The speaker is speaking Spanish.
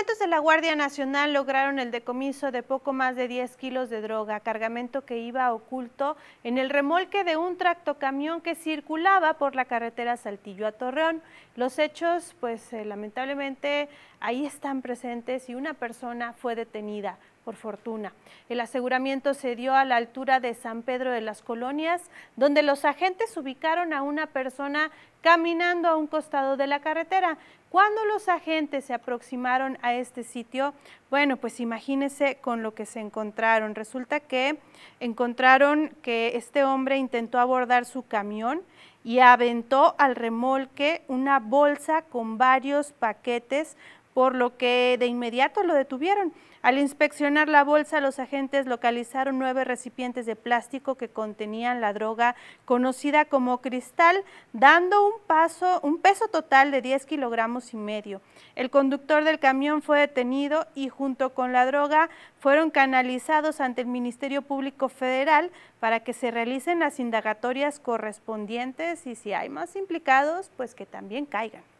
Elementos de la Guardia Nacional lograron el decomiso de poco más de 10 kilos de droga, cargamento que iba oculto en el remolque de un tractocamión que circulaba por la carretera Saltillo a Torreón. Los hechos, pues eh, lamentablemente, ahí están presentes y una persona fue detenida por fortuna. El aseguramiento se dio a la altura de San Pedro de las Colonias, donde los agentes ubicaron a una persona caminando a un costado de la carretera. Cuando los agentes se aproximaron a este sitio, bueno, pues imagínense con lo que se encontraron. Resulta que encontraron que este hombre intentó abordar su camión y aventó al remolque una bolsa con varios paquetes por lo que de inmediato lo detuvieron. Al inspeccionar la bolsa, los agentes localizaron nueve recipientes de plástico que contenían la droga conocida como cristal, dando un, peso total de 10 kilogramos y medio. El conductor del camión fue detenido y junto con la droga fueron canalizados ante el Ministerio Público Federal para que se realicen las indagatorias correspondientes y si hay más implicados, pues que también caigan.